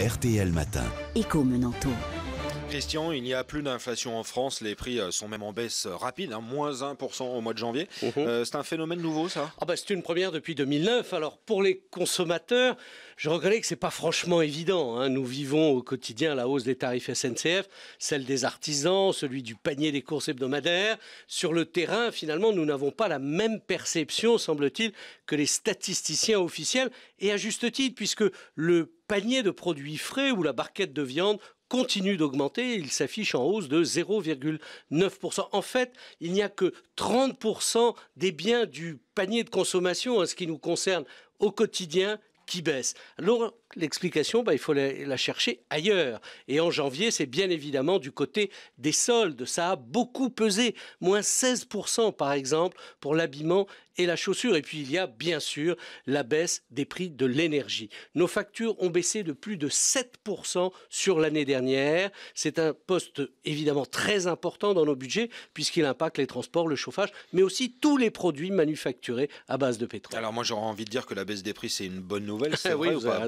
RTL Matin. Écho Menanto. Christian, il n'y a plus d'inflation en France, les prix euh, sont même en baisse euh, rapide, hein, moins 1% au mois de janvier. Oh, oh. Euh, c'est un phénomène nouveau ça ah bah, C'est une première depuis 2009. Alors pour les consommateurs, je reconnais que ce n'est pas franchement évident. Hein. Nous vivons au quotidien la hausse des tarifs SNCF, celle des artisans, celui du panier des courses hebdomadaires. Sur le terrain, finalement, nous n'avons pas la même perception, semble-t-il, que les statisticiens officiels, et à juste titre, puisque le panier de produits frais ou la barquette de viande continue d'augmenter. Il s'affiche en hausse de 0,9%. En fait, il n'y a que 30% des biens du panier de consommation, en hein, ce qui nous concerne au quotidien, qui baissent. Alors, l'explication, bah, il faut la, chercher ailleurs. Et en janvier, c'est bien évidemment du côté des soldes. Ça a beaucoup pesé, moins 16% par exemple pour l'habillement et la chaussure. Et puis il y a bien sûr la baisse des prix de l'énergie. Nos factures ont baissé de plus de 7% sur l'année dernière. C'est un poste évidemment très important dans nos budgets puisqu'il impacte les transports, le chauffage, mais aussi tous les produits manufacturés à base de pétrole. Alors moi j'aurais envie de dire que la baisse des prix c'est une bonne nouvelle. C'est vrai, ou pas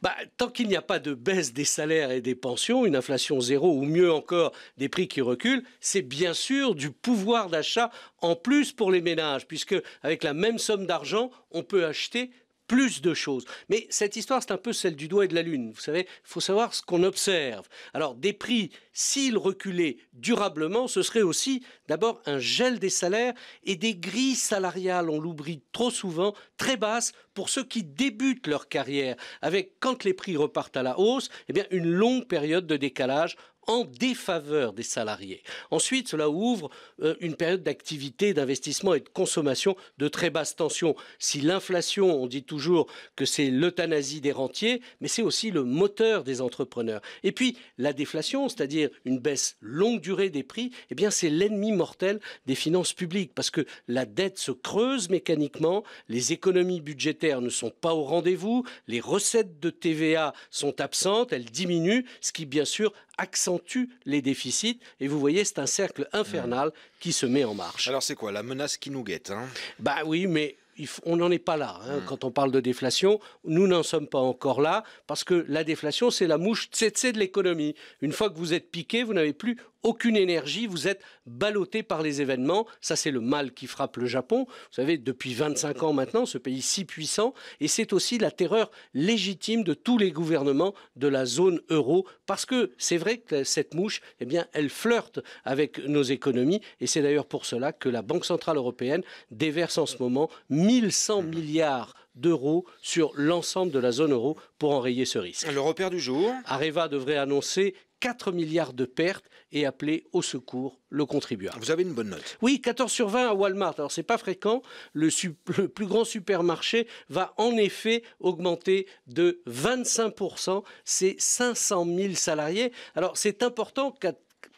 bah, tant qu'il n'y a pas de baisse des salaires et des pensions, une inflation zéro ou mieux encore des prix qui reculent, c'est bien sûr du pouvoir d'achat en plus pour les ménages, puisque avec la même somme d'argent, on peut acheter plus de choses. Mais cette histoire, c'est un peu celle du doigt et de la lune. Vous savez, il faut savoir ce qu'on observe. Alors, des prix, s'ils reculaient durablement, ce serait aussi d'abord un gel des salaires et des grilles salariales, on l'oublie trop souvent, très basses pour ceux qui débutent leur carrière, avec, quand les prix repartent à la hausse, eh bien, une longue période de décalage en défaveur des salariés. Ensuite, cela ouvre euh, une période d'activité, d'investissement et de consommation de très basse tension. Si l'inflation, on dit toujours que c'est l'euthanasie des rentiers, mais c'est aussi le moteur des entrepreneurs. Et puis, la déflation, c'est-à-dire une baisse longue durée des prix, eh bien, c'est l'ennemi mortel des finances publiques parce que la dette se creuse mécaniquement, les économies budgétaires ne sont pas au rendez-vous, les recettes de TVA sont absentes, elles diminuent, ce qui, bien sûr, accentue tue les déficits. Et vous voyez, c'est un cercle infernal qui se met en marche. Alors c'est quoi la menace qui nous guette hein Bah oui, mais on n'en est pas là. Hein, hmm. Quand on parle de déflation, nous n'en sommes pas encore là, parce que la déflation, c'est la mouche tsetse de l'économie. Une fois que vous êtes piqué, vous n'avez plus aucune énergie, vous êtes ballotté par les événements. Ça, c'est le mal qui frappe le Japon. Vous savez, depuis 25 ans maintenant, ce pays si puissant, et c'est aussi la terreur légitime de tous les gouvernements de la zone euro, parce que c'est vrai que cette mouche, eh bien, elle flirte avec nos économies, et c'est d'ailleurs pour cela que la Banque Centrale Européenne déverse en ce moment 1100 milliards d'euros sur l'ensemble de la zone euro pour enrayer ce risque. Le repère du jour. Areva devrait annoncer 4 milliards de pertes et appeler au secours le contribuable. Vous avez une bonne note. Oui, 14 sur 20 à Walmart. Alors c'est pas fréquent. Le, plus grand supermarché va en effet augmenter de 25%. C'est 500 000 salariés. Alors c'est important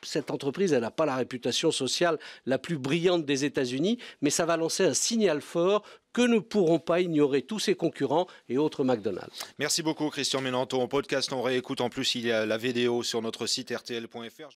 cette entreprise, elle n'a pas la réputation sociale la plus brillante des États-Unis, mais ça va lancer un signal fort que ne pourront pas ignorer tous ses concurrents et autres McDonald's. Merci beaucoup Christian Ménanto. En podcast, on réécoute en plus il y a la vidéo sur notre site rtl.fr.